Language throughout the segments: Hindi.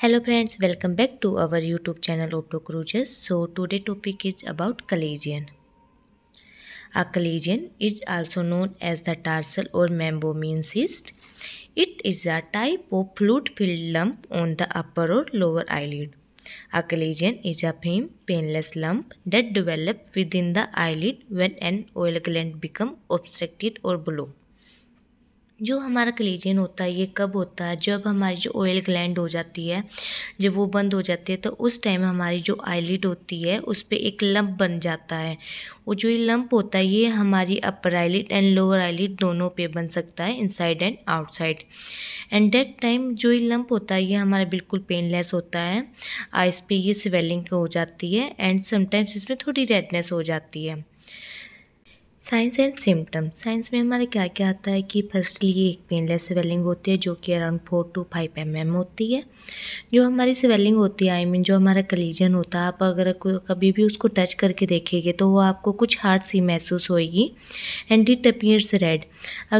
hello friends welcome back to our youtube channel opto cruises so today topic is about collision a collision is also known as the tarsal or membrane cyst it is a type of fluid filled lump on the upper or lower eyelid a collision is a thin painless lump that develops within the eyelid when an oil gland becomes obstructed or blocked जो हमारा कलेजन होता है ये कब होता है जब हमारी जो ऑयल ग्लैंड हो जाती है जब वो बंद हो जाती है तो उस टाइम हमारी जो आईलिड होती है उस पर एक लंप बन जाता है वो जो ये लंप होता है ये हमारी upper eyelid and lower eyelid दोनों पे बन सकता है inside and outside and that time जो ये लंप होता है ये हमारा बिल्कुल पेनलेस होता है आइस पे ये स्वेलिंग हो जाती है एंड समटाइम्स इसमें थोड़ी रेडनेस हो जाती है साइंस एंड सिम्टम्स साइंस में हमारे क्या क्या आता है कि फर्स्टली एक पेनलेस स्वेलिंग होती है जो कि around four to five M M होती है जो हमारी स्वेलिंग होती है आई I मीन mean, जो हमारा कलीजन होता है आप अगर कोई कभी भी उसको टच करके देखेंगे तो वो आपको कुछ हार्ड सी महसूस होएगी एंड इट अपीयर्स रेड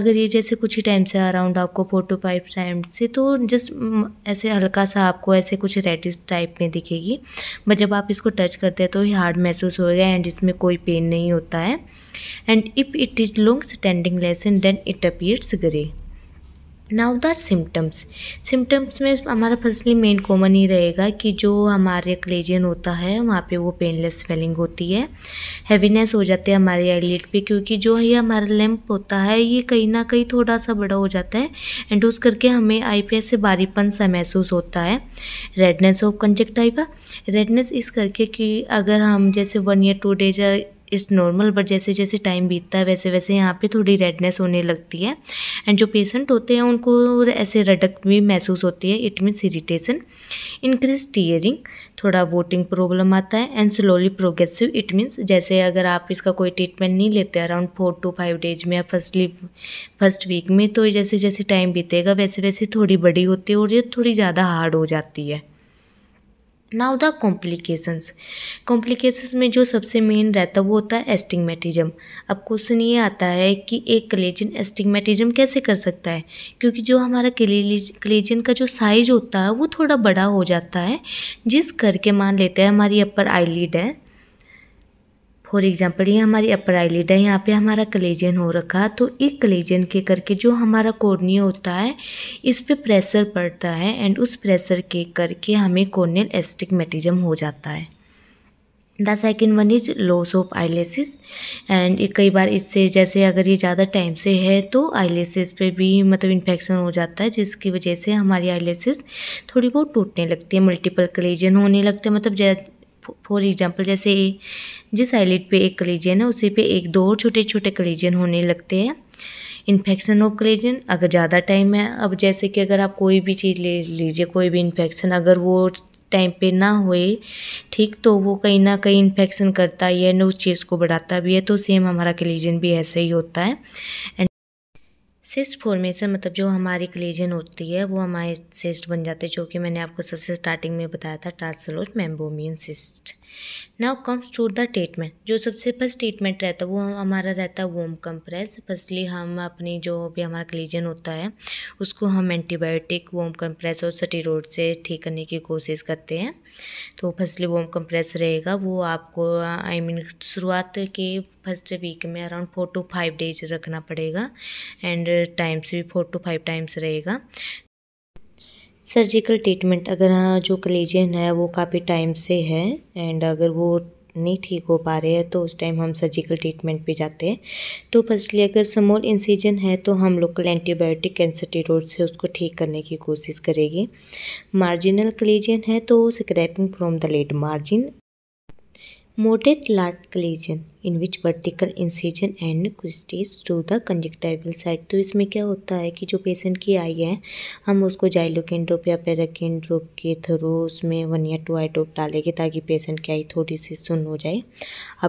अगर ये जैसे कुछ ही टाइम से अराउंड आपको फोर टू फाइव टाइम से तो जस्ट ऐसे हल्का सा आपको ऐसे कुछ रेड टाइप में दिखेगी बट जब आप इसको टच करते हैं तो ये हार्ड महसूस होएगा एंड इसमें कोई पेन नहीं होता है and and if it is long standing lesion then it appears grey now the symptoms symptoms में हमारा फर्स्टली मेन कॉमन ही रहेगा कि जो हमारे क्लेजियन होता है वहाँ पे वो पेनलेस स्वेलिंग होती है हैवीनेस हो जाती है हमारे आईलेट पे क्योंकि जो ये हमारा लैम्प होता है ये कहीं ना कहीं थोड़ा सा बड़ा हो जाता है एंड उस करके हमें आई एस से बारीपन सा महसूस होता है रेडनेस ऑफ कंजक्टाइवा रेडनेस इस करके कि अगर हम जैसे वन या टू डेज इस नॉर्मल पर जैसे जैसे टाइम बीतता है वैसे वैसे यहाँ पे थोड़ी रेडनेस होने लगती है एंड जो पेशेंट होते हैं उनको ऐसे रडक भी महसूस होती है it means irritation increase tearing थोड़ा वोटिंग प्रॉब्लम आता है and slowly progressive it means जैसे अगर आप इसका कोई ट्रीटमेंट नहीं लेते around four to five days में या फर्स्टली फर्स्ट वीक में तो जैसे जैसे टाइम बीतेगा वैसे वैसे थोड़ी बड़ी होती है और ये थोड़ी ज़्यादा हार्ड हो जाती है नाउ द कॉम्प्लिकेशंस कॉम्प्लिकेशंस में जो सबसे मेन रहता है वो होता है एस्टिगमेटिज्म अब क्वेश्चन ये आता है कि एक कलेजन एस्टिगमेटिज्म कैसे कर सकता है क्योंकि जो हमारा कलेजन का जो साइज होता है वो थोड़ा बड़ा हो जाता है जिस करके मान लेते हैं हमारी अपर आईलिड है फॉर एग्जाम्पल ये हमारी अपर आईलिड है यहाँ पे हमारा कलेजन हो रखा तो एक कलेजन के करके जो हमारा कॉर्निया होता है इस पर प्रेशर पड़ता है एंड उस प्रेशर के करके हमें कॉर्नियल मेटिजम हो जाता है the second one is loss of eyelashes and कई बार इससे जैसे अगर ये ज़्यादा टाइम से है तो आईलेसिस पे भी मतलब इन्फेक्शन हो जाता है जिसकी वजह से हमारी आईलेसिस थोड़ी बहुत टूटने लगती है मल्टीपल कलेजन होने लगते हैं मतलब फॉर एग्जांपल जैसे जिस आईलेट पे एक कलेजन है उसी पे एक दो और छोटे छोटे कलेजन होने लगते हैं इन्फेक्शन ऑफ कलेजन अगर ज़्यादा टाइम है अब जैसे कि अगर आप कोई भी चीज़ ले लीजिए कोई भी इन्फेक्शन अगर वो टाइम पे ना होए ठीक तो वो कहीं ना कहीं इन्फेक्शन करता ही है ना उस चीज़ को बढ़ाता भी है तो सेम हमारा कलेजियन भी ऐसे ही होता है एंड सिस्ट फॉर्मेशन मतलब जो हमारी कलेजन होती है वो हमारे सिस्ट बन जाते हैं जो कि मैंने आपको सबसे स्टार्टिंग में बताया था टार्सलोज meibomian cyst now comes to the treatment जो सबसे फर्स्ट ट्रीटमेंट रहता है वो हमारा रहता है वोम कंप्रेस फर्स्टली हम अपनी जो भी हमारा कलीजन होता है उसको हम एंटीबायोटिक वोम कंप्रेस और सटीरोड से ठीक करने की कोशिश करते हैं तो फर्स्टली वोम कंप्रेस रहेगा वो आपको आई I मीन mean, शुरुआत के फर्स्ट वीक में around four to five days रखना पड़ेगा एंड टाइम्स भी फोर टू फाइव टाइम्स रहेगा सर्जिकल ट्रीटमेंट अगर हाँ जो कलेजियन है वो काफ़ी टाइम से है एंड अगर वो नहीं ठीक हो पा रहे हैं तो उस टाइम हम सर्जिकल ट्रीटमेंट पे जाते हैं तो फर्स्टली अगर समोल इंसीजन है तो हम लोकल एंटीबायोटिक कैंसर से उसको ठीक करने की कोशिश करेगी मार्जिनल कलेजियन है तो scraping from the lid margin Molded large collision in which vertical incision and crustace to the conjunctival side तो इसमें क्या होता है कि जो पेशेंट की आई है हम उसको जाइलोकेंड्रोप या पेराकेंड्रोप के थ्रू उसमें वन या टू आई ड्रोप डालेंगे ताकि पेशेंट की आई थोड़ी सी सुन हो जाए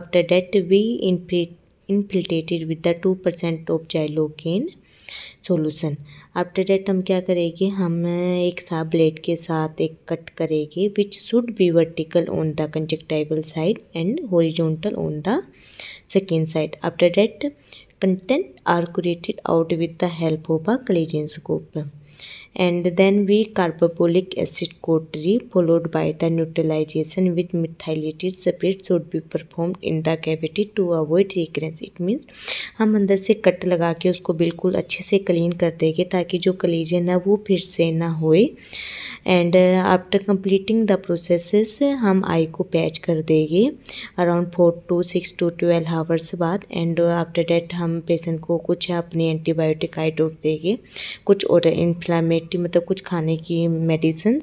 after that we infiltrated with the two percent of xylocaine solution after that हम क्या करेंगे हम एक सा ब्लेड के साथ एक कट करेंगे which should be vertical on the conjunctival side and horizontal on the second side after that content are created out with the help of a chalazion scoop and then we carbolic acid cautery followed by the neutralisation with methylated spirit should be perform in the cavity to avoid recurrence it means हम अंदर से कट लगा के उसको बिल्कुल अच्छे से क्लीन कर देंगे ताकि जो कलीजन है वो फिर से ना होए and after completing the processes हम आई को पैच कर देंगे around four to six to twelve hours बाद एंड आफ्टर डैट हम पेशेंट को कुछ अपनी एंटीबायोटिक आई डोप देंगे कुछ और इन्फ्लामेटरी मतलब कुछ खाने की मेडिसिन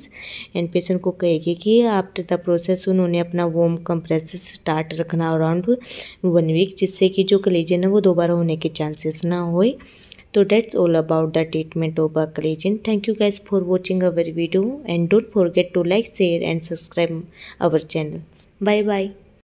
एंड पेशेंट को कहेगी कि आफ्टर द प्रोसेस उन्होंने अपना वोम कंप्रेस स्टार्ट रखना अराउंड वन वीक जिससे कि जो कलेजन है वो दोबारा रिकवर होने के चांसेस ना होए तो that's all about the treatment of a chalazion thank you guys for watching our video and don't forget to like share and subscribe our channel bye bye